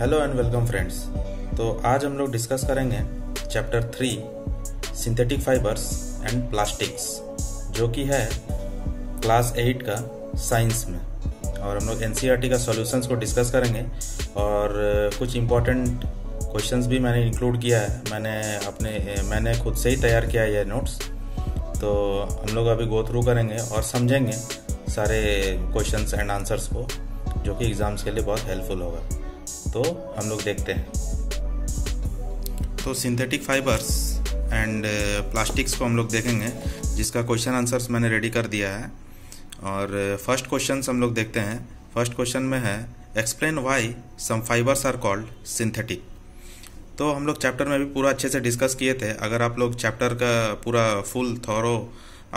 Hello and welcome friends तो आज हम लोग डिस्कस करेंगे chapter three synthetic fibres and plastics जो कि है क्लास एट का साइंस में और हम लोग एन e का सॉल्यूशंस को डिस्कस करेंगे और uh, कुछ इम्पॉर्टेंट क्वेश्चंस भी मैंने इंक्लूड किया है मैंने अपने uh, मैंने खुद से ही तैयार किया है नोट्स तो हम लोग अभी गो थ्रू करेंगे और समझेंगे सारे क्वेश्चंस एंड आंसर्स को जो कि एग्ज़ाम्स के लिए बहुत हेल्पफुल होगा तो हम लोग देखते हैं तो सिंथेटिक फाइबर्स एंड प्लास्टिक्स को हम लोग देखेंगे जिसका क्वेश्चन आंसर्स मैंने रेडी कर दिया है और फर्स्ट uh, क्वेश्चन हम लोग देखते हैं फर्स्ट क्वेश्चन में है explain why some fibres are called synthetic तो हम लोग चैप्टर में भी पूरा अच्छे से डिस्कस किए थे अगर आप लोग चैप्टर का पूरा फुल थॉरो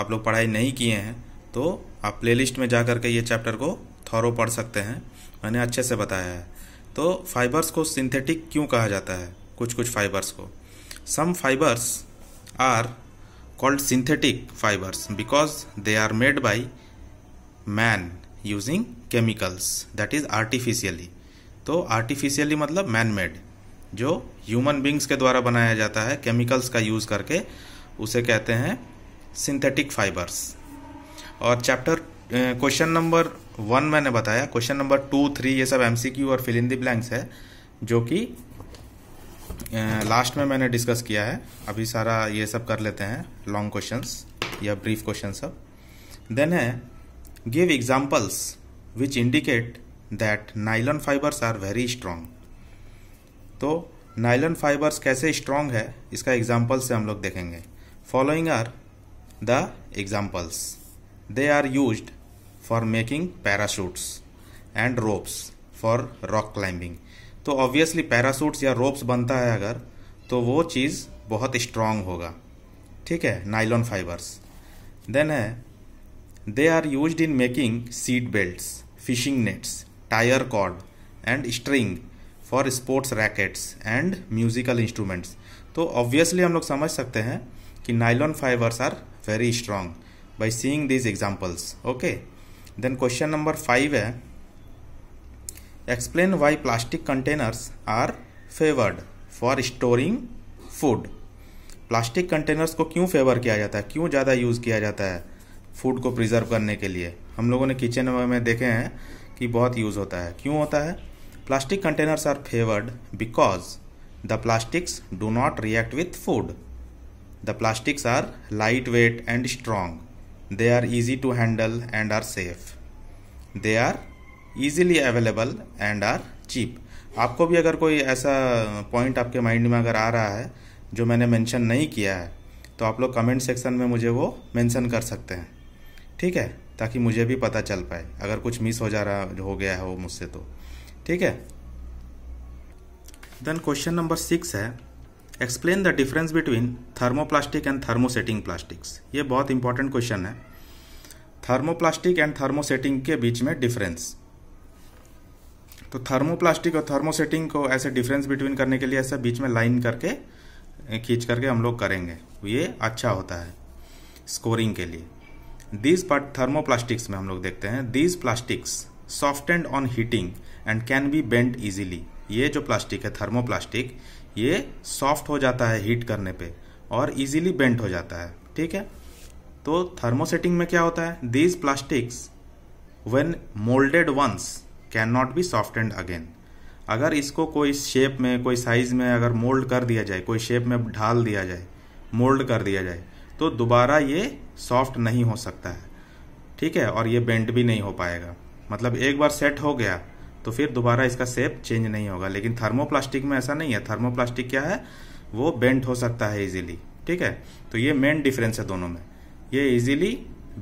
आप लोग पढ़ाई नहीं किए हैं तो आप प्लेलिस्ट में जा कर के ये चैप्टर को थॉरो पढ़ सकते हैं मैंने अच्छे से बताया है तो फाइबर्स को सिंथेटिक क्यों कहा जाता है कुछ कुछ फाइबर्स को some fibres are called synthetic fibres because they are made by man using chemicals that is artificially तो आर्टिफिशियली मतलब मैन मेड जो ह्यूमन बींग्स के द्वारा बनाया जाता है केमिकल्स का यूज़ करके उसे कहते हैं सिंथेटिक फाइबर्स और चैप्टर क्वेश्चन नंबर वन मैंने बताया क्वेश्चन नंबर टू थ्री ये सब एमसीक्यू और फिल इन दी ब्लैंक्स है जो कि लास्ट में मैंने डिस्कस किया है अभी सारा ये सब कर लेते हैं लॉन्ग क्वेश्चंस या ब्रीफ क्वेश्चन सब देन है give examples which indicate that nylon fibres are very strong तो नाइलन फाइबर्स कैसे स्ट्रांग है इसका एग्जाम्पल से हम लोग देखेंगे following are the examples they are use for making parachutes and ropes for rock climbing तो ऑब्वियसली पैराशूट्स या रोप्स बनता है अगर तो वो चीज़ बहुत स्ट्रांग होगा ठीक है नाइलॉन फाइबर्स देन है they are use in making seat belts fishing nets tyre cord and string for sports rackets and musical instruments तो ऑब्वियसली हम लोग समझ सकते हैं कि nylon fibres are very strong by seeing these examples okay then question number five है explain why plastic containers are favoured for storing food plastic containers को क्यों फेवर किया जाता है क्यों ज़्यादा यूज़ किया जाता है फूड को प्रिजर्व करने के लिए हम लोगों ने किचन में देखे हैं कि बहुत यूज़ होता है क्यों होता है plastic containers are favoured because the plastics do not react with food the plastics are light weight and strong They are easy to handle and are safe. They are easily available and are cheap. आपको भी अगर कोई ऐसा point आपके mind में अगर आ रहा है जो मैंने मेंशन नहीं किया है तो आप लोग कमेंट सेक्शन में मुझे वो मेंशन कर सकते हैं ठीक है ताकि मुझे भी पता चल पाए अगर कुछ मिस हो जा रहा हो गया है वो मुझसे तो ठीक है देन क्वेश्चन नंबर सिक्स है explain the difference between thermoplastic and thermosetting plastics ये बहुत इंपॉर्टेंट क्वेश्चन है थर्मोप्लास्टिक एंड थर्मोसेटिंग के बीच में डिफरेंस तो थर्मोप्लास्टिक और थर्मोसेटिंग को ऐसे डिफरेंस बिटवीन करने के लिए ऐसा बीच में लाइन करके खींच करके हम लोग करेंगे ये अच्छा होता है स्कोरिंग के लिए दीज पार्ट थर्मोप्लास्टिक्स में हम लोग देखते हैं these plastics soft and on heating and can be bend easily ये जो प्लास्टिक है थर्मोप्लास्टिक ये सॉफ्ट हो जाता है हीट करने पे और इजीली बेंट हो जाता है ठीक है तो थर्मोसेटिंग में क्या होता है these plastics when moulded once can not be soft and again अगर इसको कोई शेप में कोई साइज में अगर मोल्ड कर दिया जाए कोई शेप में ढाल दिया जाए मोल्ड कर दिया जाए तो दोबारा ये सॉफ्ट नहीं हो सकता है ठीक है और ये बेंट भी नहीं हो पाएगा मतलब एक बार सेट हो गया तो फिर दोबारा इसका सेप चेंज नहीं होगा लेकिन थर्मोप्लास्टिक में ऐसा नहीं है थर्मोप्लास्टिक क्या है वो बेंट हो सकता है इजीली ठीक है तो ये मेन डिफरेंस है दोनों में ये इजीली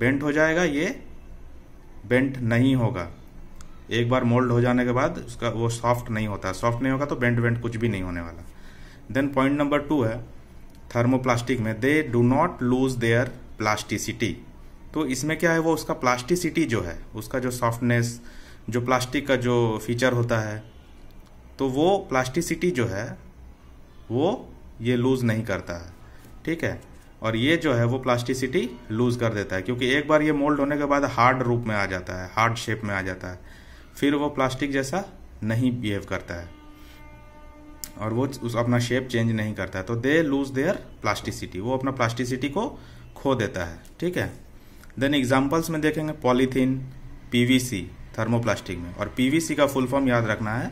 बेंट हो जाएगा ये बेंट नहीं होगा एक बार मोल्ड हो जाने के बाद उसका वो सॉफ्ट नहीं होता सॉफ्ट नहीं होगा तो बेंट वेंट कुछ भी नहीं होने वाला देन पॉइंट नंबर टू है थर्मोप्लास्टिक में they do not lose their plasticity तो इसमें क्या है वो उसका प्लास्टिसिटी जो है उसका जो सॉफ्टनेस जो प्लास्टिक का जो फीचर होता है तो वो प्लास्टिसिटी जो है वो ये लूज़ नहीं करता है ठीक है और ये जो है वो प्लास्टिसिटी लूज़ कर देता है क्योंकि एक बार ये मोल्ड होने के बाद हार्ड रूप में आ जाता है हार्ड शेप में आ जाता है फिर वो प्लास्टिक जैसा नहीं बिहेव करता है और वो उस अपना शेप चेंज नहीं करता है तो दे लूज देयर प्लास्टिसिटी वो अपना प्लास्टिसिटी को खो देता है ठीक है देन एग्जाम्पल्स में देखेंगे पॉलीथीन पीवीसी थर्मोप्लास्टिक में और पीवीसी का फुल फॉर्म याद रखना है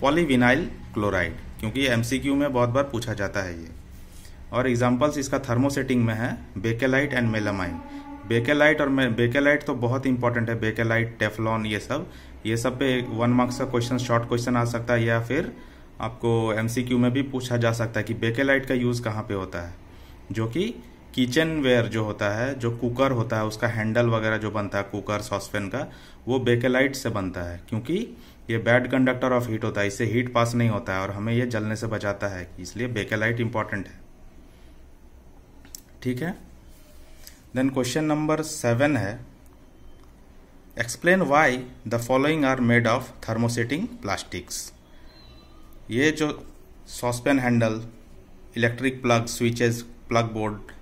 पॉलीविनाइल क्लोराइड क्योंकि एमसीक्यू में बहुत बार पूछा जाता है ये और एग्जाम्पल्स इसका थर्मोसेटिंग में है बेकेलाइट एंड मेलामाइन बेकेलाइट और बेकेलाइट तो बहुत इंपॉर्टेंट है बेकेलाइट टेफलॉन ये सब ये सब पे वन मार्क्स का क्वेश्चन शॉर्ट क्वेश्चन आ सकता है या फिर आपको एमसीक्यू में भी पूछा जा सकता है कि बेकेलाइट का यूज़ कहाँ पे होता है जो कि किचन वेयर जो होता है जो कुकर होता है उसका हैंडल वगैरह जो बनता है कुकर सॉसपेन का वो बेकेलाइट से बनता है क्योंकि ये बैड कंडक्टर ऑफ हीट होता है इससे हीट पास नहीं होता है और हमें ये जलने से बचाता है इसलिए बेकेलाइट इंपॉर्टेंट है ठीक है देन क्वेश्चन नंबर सेवन है explain why the following are made of thermosetting plastics ये जो saucepan handle electric plug switches plug board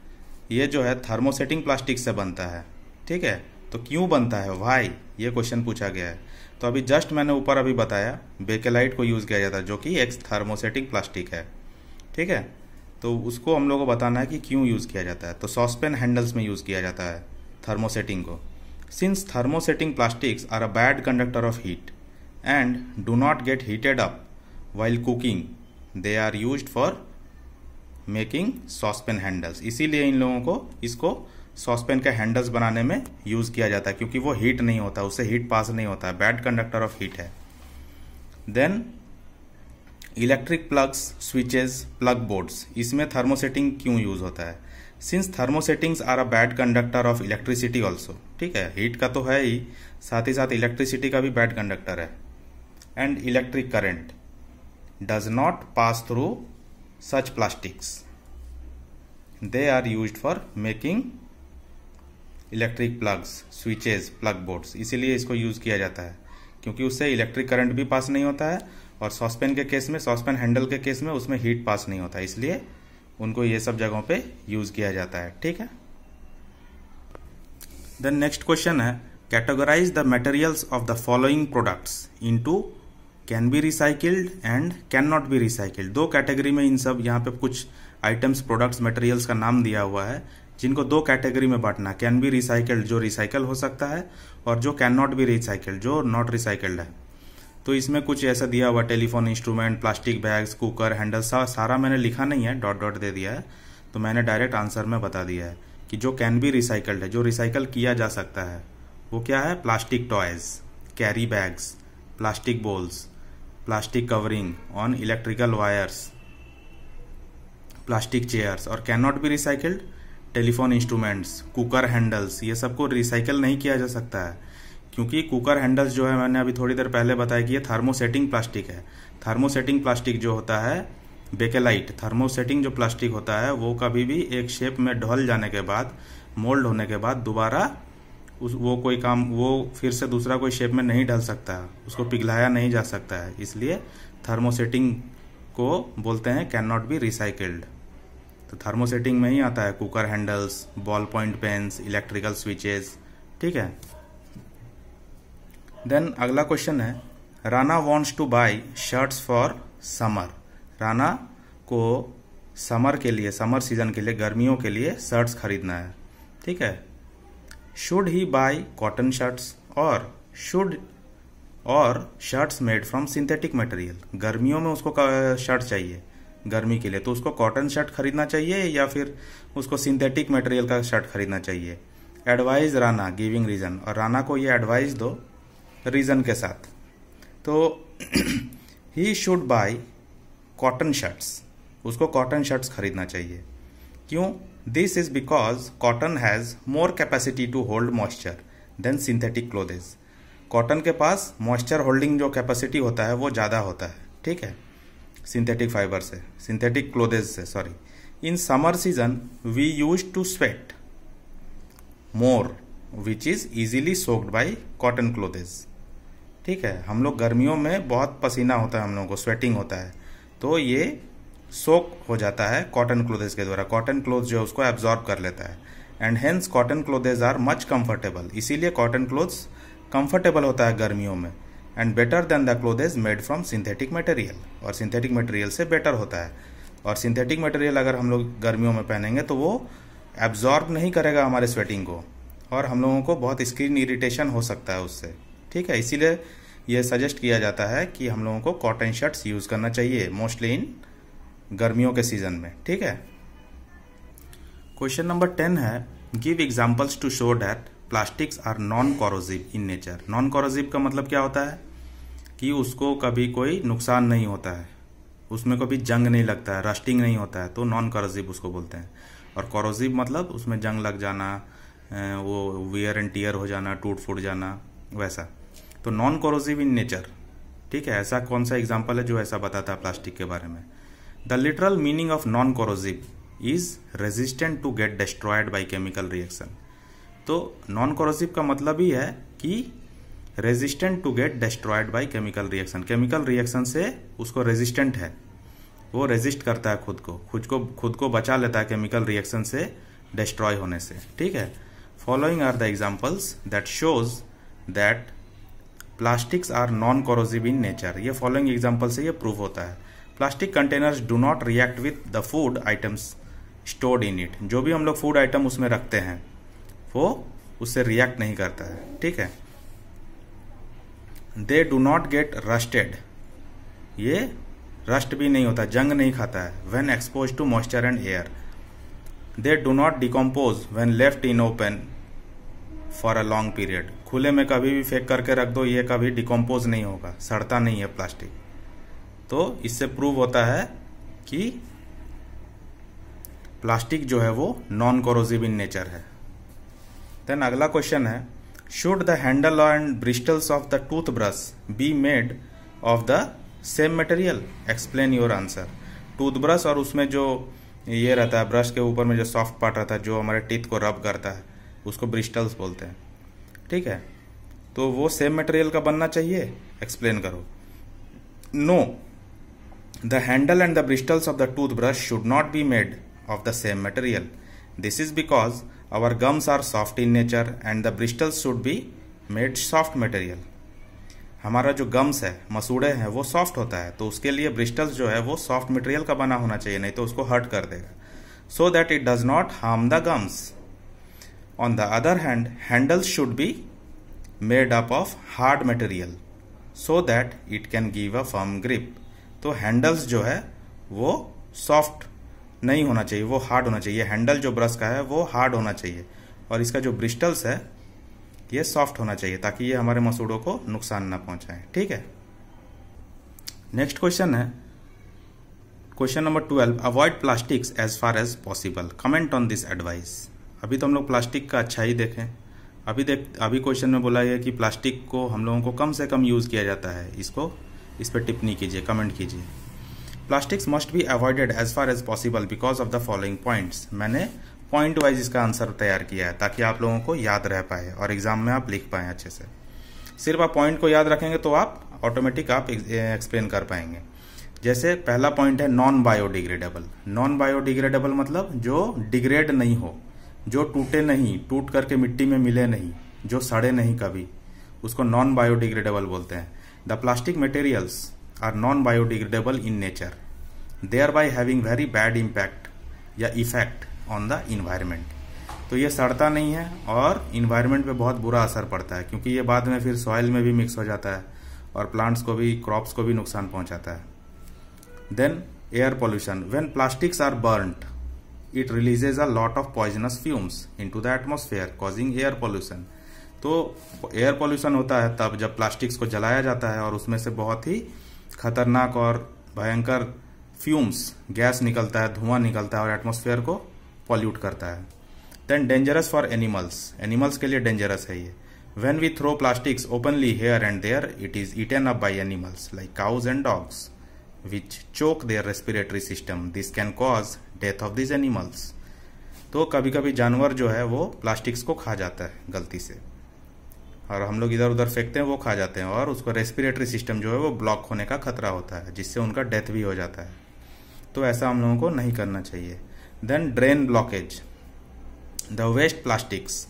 ये जो है थर्मोसेटिंग प्लास्टिक से बनता है ठीक है तो क्यों बनता है वाई ये क्वेश्चन पूछा गया है तो अभी जस्ट मैंने ऊपर अभी बताया बेकेलाइट को यूज़ किया जाता है जो कि एक थर्मोसेटिक प्लास्टिक है ठीक है तो उसको हम लोगों को बताना है कि क्यों यूज़ किया जाता है तो सॉसपेन हैंडल्स में यूज़ किया जाता है थर्मोसेटिंग को since thermosetting plastics are a bad conductor of heat and do not get heated up while cooking they are use for making saucepan handles इसीलिए इन लोगों को इसको सॉसपेन के हैंडल्स बनाने में यूज़ किया जाता है क्योंकि वो हीट नहीं होता उसे हीट पास नहीं होता है बैड कंडक्टर ऑफ हीट है then electric plugs switches plug boards इसमें थर्मोसेटिंग क्यों यूज़ होता है since thermosettings are a bad conductor of electricity also ठीक है हीट का तो है ही साथ ही साथ इलेक्ट्रिसिटी का भी बैड कंडक्टर है and electric current does not pass through such plastics. They are used for making electric plugs switches plug boards इसीलिए इसको यूज़ किया जाता है क्योंकि उससे इलेक्ट्रिक करंट भी पास नहीं होता है और सॉसपेन के केस में सॉसपेन हैंडल के केस में उसमें हीट पास नहीं होता इसलिए उनको ये सब जगहों पे यूज़ किया जाता है ठीक है देन नेक्स्ट क्वेश्चन है categorise the materials of the following products into can be recycled and can not be recycled दो कैटेगरी में इन सब यहाँ पे कुछ आइटम्स प्रोडक्ट्स मटेरियल्स का नाम दिया हुआ है जिनको दो कैटेगरी में बांटना कैन बी रिसाइकल्ड जो रिसाइकल हो सकता है और जो कैन नॉट बी रिसाइकल्ड जो नॉट रिसाइकल्ड है तो इसमें कुछ ऐसा दिया हुआ telephone instrument plastic bags cooker handle सा, सारा मैंने लिखा नहीं है डॉट डॉट दे दिया है तो मैंने डायरेक्ट आंसर में बता दिया है कि जो कैन बी रिसाइकल्ड है जो रिसाइकल किया जा सकता है वो क्या है plastic toys carry bags plastic bowls plastic covering on electrical wires, plastic chairs और cannot be recycled telephone instruments cooker handles ये सबको रिसाइकल नहीं किया जा सकता है क्योंकि कुकर हैंडल्स जो है मैंने अभी थोड़ी देर पहले बताया कि ये थर्मोसेटिंग प्लास्टिक है थर्मोसेटिंग प्लास्टिक जो होता है बेकेलाइट थर्मोसेटिंग जो प्लास्टिक होता है वो कभी भी एक शेप में ढल जाने के बाद मोल्ड होने के बाद दोबारा उस वो कोई काम वो फिर से दूसरा कोई शेप में नहीं डाल सकता उसको पिघलाया नहीं जा सकता है इसलिए थर्मोसेटिंग को बोलते हैं कैन नॉट बी रिसाइकिल्ड तो थर्मोसेटिंग में ही आता है cooker handles ball point pens electrical switches ठीक है देन अगला क्वेश्चन है Rana wants to buy shirts for summer Rana को समर के लिए समर सीजन के लिए गर्मियों के लिए शर्ट्स खरीदना है ठीक है should he buy cotton shirts और शुड और shirts made from synthetic material गर्मियों में उसको शर्ट चाहिए गर्मी के लिए तो उसको कॉटन शर्ट खरीदना चाहिए या फिर उसको सिंथेटिक मटेरियल का शर्ट खरीदना चाहिए एडवाइज राना गिविंग रीजन और राना को ये एडवाइस दो रीजन के साथ तो he should buy cotton shirts उसको कॉटन शर्ट्स खरीदना चाहिए क्यों this is because cotton has more capacity to hold moisture than synthetic clothes. Cotton के पास मॉइस्चर होल्डिंग जो कैपेसिटी होता है वो ज़्यादा होता है ठीक है सिंथेटिक फाइबर से सिंथेटिक क्लोथेज से sorry in summer season we use to sweat more which is easily soaked by cotton clothes ठीक है हम लोग गर्मियों में बहुत पसीना होता है हम लोगों को स्वेटिंग होता है तो ये सोक हो जाता है कॉटन क्लोथेज के द्वारा कॉटन क्लोथ जो है उसको एब्जॉर्ब कर लेता है and hence cotton clothes are much comfortable इसीलिए कॉटन क्लोथ्स कंफर्टेबल होता है गर्मियों में and better than the clothes made from synthetic material और सिंथेटिक मटेरियल से बेटर होता है और सिंथेटिक मटेरियल अगर हम लोग गर्मियों में पहनेंगे तो वो एब्जॉर्ब नहीं करेगा हमारे स्वेटिंग को और हम लोगों को बहुत स्किन इरिटेशन हो सकता है उससे ठीक है इसीलिए ये सजेस्ट किया जाता है कि हम लोगों को कॉटन शर्ट्स यूज़ करना चाहिए मोस्टली इन गर्मियों के सीजन में ठीक है क्वेश्चन नंबर टेन है give examples to show that plastics are non corrosive in nature non corrosive का मतलब क्या होता है कि उसको कभी कोई नुकसान नहीं होता है उसमें कभी जंग नहीं लगता है रस्टिंग नहीं होता है तो नॉन कॉरोजिव उसको बोलते हैं और कॉरोजिव मतलब उसमें जंग लग जाना वो वियर एंड टीयर हो जाना टूट फूट जाना वैसा तो नॉन कॉरोजिव इन नेचर ठीक है ऐसा कौन सा एग्जाम्पल है जो ऐसा बताता है प्लास्टिक के बारे में the literal meaning of non corrosive is resistant to get destroyed by chemical reaction तो नॉन corrosive का मतलब ही है कि resistant to get destroyed by chemical reaction chemical reaction से उसको रेजिस्टेंट है वो रेजिस्ट करता है खुद को खुद को खुद को बचा लेता है केमिकल रिएक्शन से डिस्ट्रॉय होने से ठीक है following are the examples that shows that plastics are non corrosive in nature ये फॉलोइंग एग्जाम्पल से ये प्रूव होता है plastic containers do not react with the food items stored in it जो भी हम लोग फूड आइटम उसमें रखते हैं वो उससे रिएक्ट नहीं करता है ठीक है they do not get rusted ये रस्ट भी नहीं होता जंग नहीं खाता है when expose to moisture and air they do not decompose when left in open for a long period खुले में कभी भी फेंक करके रख दो ये कभी डिकम्पोज नहीं होगा सड़ता नहीं है प्लास्टिक तो इससे प्रूव होता है कि प्लास्टिक जो है वो नॉन कोरोजिव इन नेचर है देन अगला क्वेश्चन है should the handle and bristles of the toothbrush be made of the same material explain your answer toothbrush और उसमें जो ये रहता है ब्रश के ऊपर में जो सॉफ्ट पार्ट रहता है जो हमारे टीथ को रब करता है उसको ब्रिस्टल्स बोलते हैं ठीक है तो वो सेम मटेरियल का बनना चाहिए एक्सप्लेन करो no no, The handle and the bristles of the toothbrush should not be made of the same material. This is because our gums are soft in nature and the bristles should be made soft material. हमारा जो gums है मसूड़े हैं वो soft होता है तो उसके लिए ब्रिस्टल्स जो है वो सॉफ्ट मटेरियल का बना होना चाहिए नहीं तो उसको हर्ट कर देगा so that it does not harm the gums on the other hand handles should be made up of hard material so that it can give a firm grip तो हैंडल्स जो है वो सॉफ्ट नहीं होना चाहिए वो हार्ड होना चाहिए हैंडल जो ब्रश का है वो हार्ड होना चाहिए और इसका जो ब्रिस्टल्स है ये सॉफ्ट होना चाहिए ताकि ये हमारे मसूड़ों को नुकसान ना पहुंचाए ठीक है नेक्स्ट क्वेश्चन है question number twelve avoid plastics as far as possible comment on this advice अभी तो हम लोग प्लास्टिक का अच्छा ही देखें अभी देख अभी क्वेश्चन में बोला है कि प्लास्टिक को हम लोगों को कम से कम यूज़ किया जाता है इसको इस पर टिप्पणी कीजिए कमेंट कीजिए plastics must be avoided as far as possible because of the following points मैंने पॉइंट वाइज इसका आंसर तैयार किया है ताकि आप लोगों को याद रह पाए और एग्जाम में आप लिख पाए अच्छे से सिर्फ आप पॉइंट को याद रखेंगे तो आप ऑटोमेटिक आप एक्सप्लेन कर पाएंगे जैसे पहला पॉइंट है नॉन बायोडिग्रेडेबल नॉन बायोडिग्रेडेबल मतलब जो डिग्रेड नहीं हो जो टूटे नहीं टूट करके मिट्टी में मिले नहीं जो सड़े नहीं कभी उसको नॉन बायोडिग्रेडेबल बोलते हैं the plastic the are non biodegradable in nature they are thereby having very bad impact या इफेक्ट ऑन द इन्वायरमेंट तो ये सड़ता नहीं है और इन्वायरमेंट पे बहुत बुरा असर पड़ता है क्योंकि ये बाद में फिर सॉइल में भी मिक्स हो जाता है और प्लांट्स को भी क्रॉप्स को भी नुकसान पहुंचाता है then air pollution when plastics are burned it releases a lot of poisonous fumes into the atmosphere causing air pollution तो एयर पॉल्यूशन होता है तब जब प्लास्टिक्स को जलाया जाता है और उसमें से बहुत ही खतरनाक और भयंकर फ्यूम्स गैस निकलता है धुआं निकलता है और एटमोसफेयर को पॉल्यूट करता है then dangerous for animals animals के लिए डेंजरस है ये when we throw plastics openly here and there it is eaten up by animals like cows and dogs which choke their respiratory system this can cause death of this animals तो कभी कभी जानवर जो है वो plastics को खा जाता है गलती से और हम लोग इधर उधर फेंकते हैं वो खा जाते हैं और उसको रेस्पिरेटरी सिस्टम जो है वो ब्लॉक होने का खतरा होता है जिससे उनका डेथ भी हो जाता है तो ऐसा हम लोगों को नहीं करना चाहिए then drain blockage the waste plastics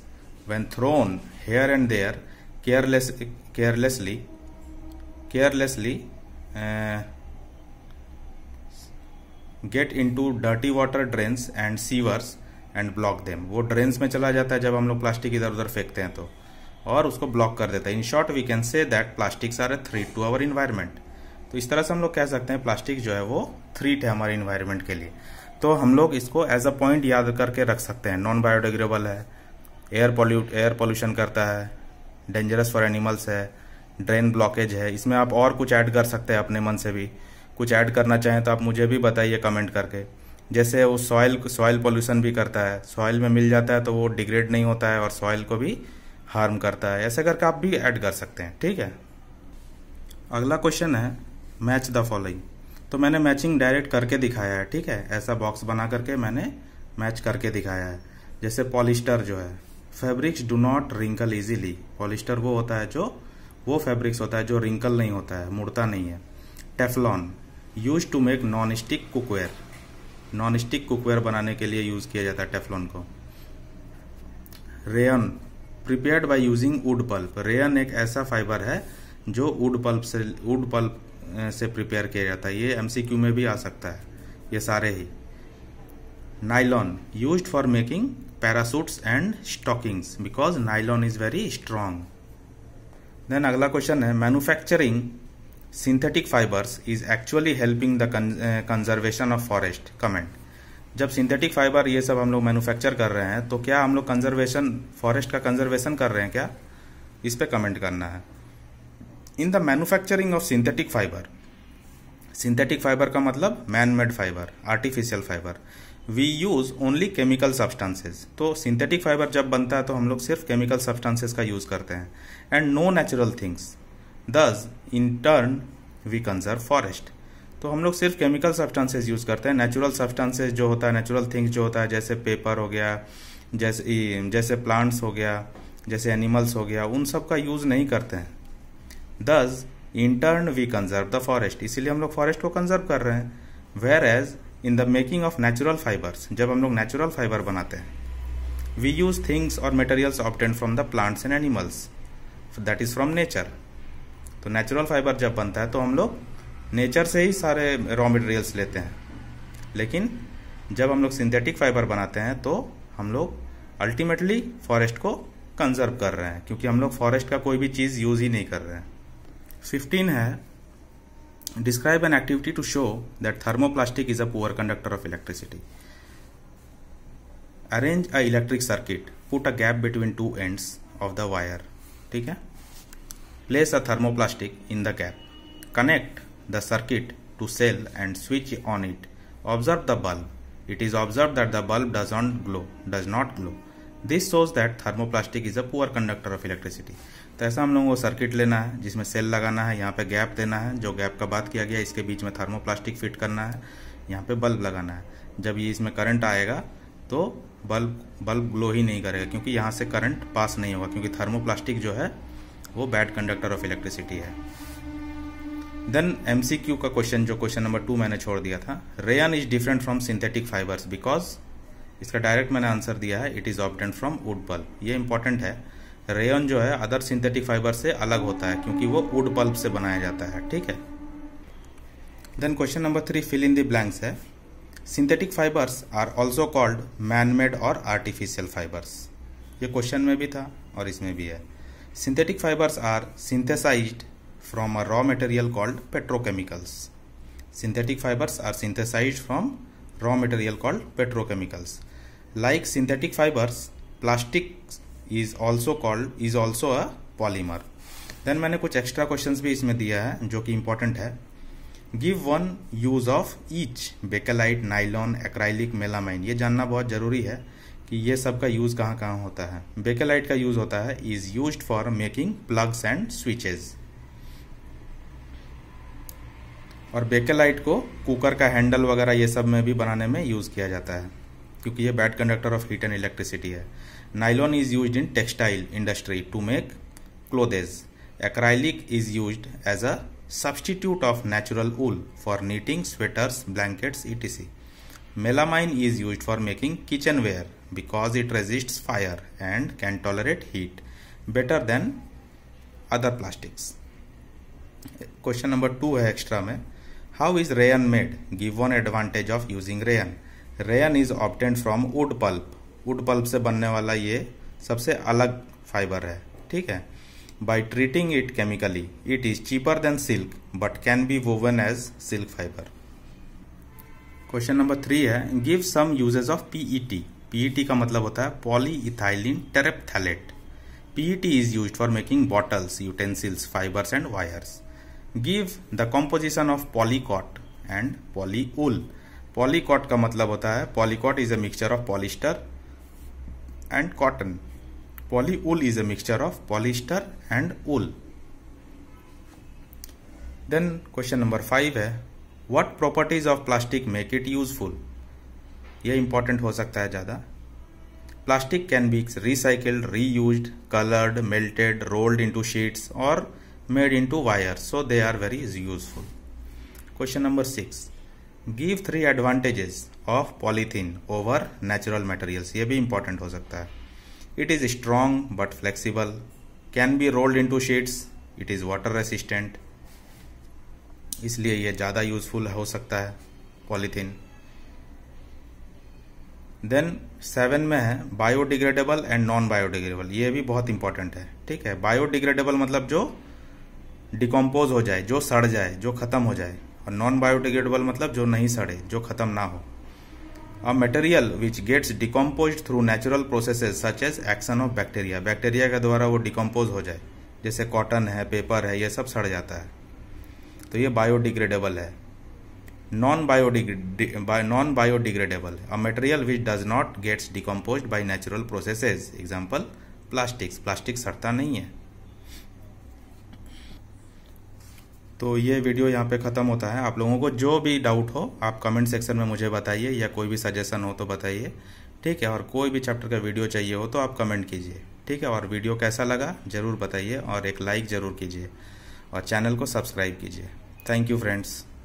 when thrown here and there careless carelessly carelessly get into dirty water drains and sewers and block them वो ड्रेन्स में चला जाता है जब हम लोग प्लास्टिक इधर उधर फेंकते हैं तो और उसको ब्लॉक कर देता है in short we can say that plastics are a threat to our environment तो इस तरह से हम लोग कह सकते हैं प्लास्टिक जो है वो थ्रीट है हमारे इन्वायरमेंट के लिए तो हम लोग इसको एज अ पॉइंट याद करके रख सकते हैं नॉन बायोडिग्रेबल है एयर पॉल्यूट एयर पॉल्यूशन करता है डेंजरस फॉर एनिमल्स है ड्रेन ब्लॉकेज है इसमें आप और कुछ ऐड कर सकते हैं अपने मन से भी कुछ ऐड करना चाहें तो आप मुझे भी बताइए कमेंट करके जैसे वो सॉयल सॉयल पॉल्यूशन भी करता है सॉयल में मिल जाता है तो वो डिग्रेड नहीं होता है और सॉयल को भी हार्म करता है ऐसे करके आप भी ऐड कर सकते हैं ठीक है अगला क्वेश्चन है मैच द फॉलोइंग तो मैंने मैचिंग डायरेक्ट करके दिखाया है ठीक है ऐसा बॉक्स बना करके मैंने मैच करके दिखाया है जैसे पॉलिस्टर जो है fabrics do not wrinkle easily polyester वो होता है जो वो फैब्रिक्स होता है जो रिंकल नहीं होता है मुड़ता नहीं है Teflon use to make non stick cookware non stick cookware बनाने के लिए यूज किया जाता है टेफलॉन को rayon prepared by using wood pulp rayon एक ऐसा फाइबर है जो वुड पल्प से वुड पल्प से प्रिपेयर किया जाता है ये एमसीक्यू में भी आ सकता है ये सारे ही nylon use for making parachutes and stockings because nylon is very strong then अगला क्वेश्चन है manufacturing synthetic fibres is actually helping the conservation of forest comment जब सिंथेटिक फाइबर ये सब हम लोग मैन्युफैक्चर कर रहे हैं तो क्या हम लोग कंजर्वेशन फॉरेस्ट का कंजर्वेशन कर रहे हैं क्या इस पर कमेंट करना है in the manufacturing of synthetic fibre synthetic fibre का मतलब man made fibre artificial fibre we use only chemical substances तो सिंथेटिक फाइबर जब बनता है तो हम लोग सिर्फ केमिकल सब्सटेंसेज का यूज़ करते हैं and no natural things thus in turn we conserve forest तो हम लोग सिर्फ केमिकल सब्सटेंसेज यूज़ करते हैं नेचुरल सब्सटेंसेज जो होता है नेचुरल थिंग्स जो होता है जैसे पेपर हो गया जैसे जैसे प्लांट्स हो गया जैसे एनिमल्स हो गया उन सब का यूज़ नहीं करते हैं thus in turn we conserve the forest इसीलिए हम लोग फॉरेस्ट को कंजर्व कर रहे हैं whereas in the making of natural fibres जब हम लोग नेचुरल फाइबर बनाते हैं वी यूज थिंग्स और materials obtained from the plants and animals that is from nature तो नेचुरल फाइबर जब बनता है तो हम लोग नेचर से ही सारे रॉ मटेरियल्स लेते हैं लेकिन जब हम लोग सिंथेटिक फाइबर बनाते हैं तो हम लोग अल्टीमेटली फॉरेस्ट को कंजर्व कर रहे हैं क्योंकि हम लोग फॉरेस्ट का कोई भी चीज़ यूज ही नहीं कर रहे हैं फिफ्टीन है describe an activity to show that thermoplastic is a poor conductor of electricity arrange a electric circuit put a gap between two ends of the wire ठीक है place a thermoplastic in the gap connect the circuit to cell and switch on it. Observe the bulb. It is observed that the bulb does not glow. Does not glow. This shows that thermoplastic is a poor conductor of electricity तो ऐसा हम लोगों को circuit लेना है जिसमें cell लगाना है यहाँ पे गैप देना है जो गैप का बात किया गया इसके बीच में थर्मोप्लास्टिक फिट करना है यहाँ पे बल्ब लगाना है जब ये इसमें करंट आएगा तो बल्ब बल्ब ग्लो ही नहीं करेगा क्योंकि यहाँ से करंट पास नहीं होगा क्योंकि थर्मोप्लास्टिक जो है वो बैड कंडक्टर ऑफ इलेक्ट्रिसिटी है देन एमसीक्यू का क्वेश्चन जो क्वेश्चन नंबर टू मैंने छोड़ दिया था rayon is different from synthetic fibres because इसका डायरेक्ट मैंने आंसर दिया है it is obtained from wood pulp ये इंपॉर्टेंट है रेयन जो है अदर सिंथेटिक फाइबर से अलग होता है क्योंकि वो वुड बल्ब से बनाया जाता है ठीक है then question number three fill in the blanks है synthetic fibres are also called man made और आर्टिफिशियल फाइबर्स ये क्वेश्चन में भी था और इसमें भी है synthetic fibres are synthesized from a raw material called petrochemicals. Synthetic fibers are synthesized from raw material called petrochemicals. Like synthetic fibers, plastic is also called is also a polymer. then maine kuch extra questions bhi isme diya hai jo ki important hai give one use of each bakelite nylon acrylic melamine ye janna bahut zaruri hai कि ये सब का use कहाँ कहाँ होता है bakelite का use होता है is use for making plugs and switches और बेकेलाइट को कुकर का हैंडल वगैरह ये सब में भी बनाने में यूज़ किया जाता है क्योंकि ये bad conductor of heat and electricity है nylon is use in textile industry to make clothes acrylic is use as a substitute of natural wool for knitting sweaters blankets ETC melamine is use for making kitchen ware because it resist fire and can tolerate heat better than other plastics question number two है extra में How is rayon made? Give one advantage of using rayon. Rayon is obtained from wood pulp. Wood pulp से बनने वाला ये सबसे अलग fibre है ठीक है By treating it chemically, it is cheaper than silk but can be woven as silk fiber. Question number three है give some uses of PET PET का मतलब होता है poly ethylene terephthalate PET is used for making bottles utensils fibres and wires give the composition of polycot and poly wool polycot का मतलब होता है polycot is a mixture of polyester and cotton polywool is a mixture of polyester and wool then question number five है what properties of plastic make it useful यह important हो सकता है ज्यादा plastic can be reuse coloured melted rolled into sheets और made into wire so they are very useful question number 6 give three advantages of polythene over natural materials ye bhi important ho sakta hai it is strong but flexible can be rolled into sheets it is water resistant isliye ye zyada useful ho sakta hai polythene then seven में है biodegradable and non biodegradable ये भी बहुत important है ठीक है biodegradable मतलब जो डिकम्पोज हो जाए जो सड़ जाए जो ख़त्म हो जाए और नॉन बायोडिग्रेडेबल मतलब जो नहीं सड़े जो ख़त्म ना हो a material which gets decompose through natural processes such as action of bacteria bacteria के द्वारा वो डिकम्पोज हो जाए जैसे कॉटन है पेपर है ये सब सड़ जाता है तो ये बायोडिग्रेडेबल है नॉन बायोडिग्रे non biodegradable a material which does not gets decompose by natural processes example plastics plastic सड़ता नहीं है तो ये वीडियो यहाँ पे ख़त्म होता है आप लोगों को जो भी डाउट हो आप कमेंट सेक्शन में मुझे बताइए या कोई भी सजेशन हो तो बताइए ठीक है और कोई भी चैप्टर का वीडियो चाहिए हो तो आप कमेंट कीजिए ठीक है और वीडियो कैसा लगा ज़रूर बताइए और एक लाइक ज़रूर कीजिए और चैनल को सब्सक्राइब कीजिए थैंक यू फ्रेंड्स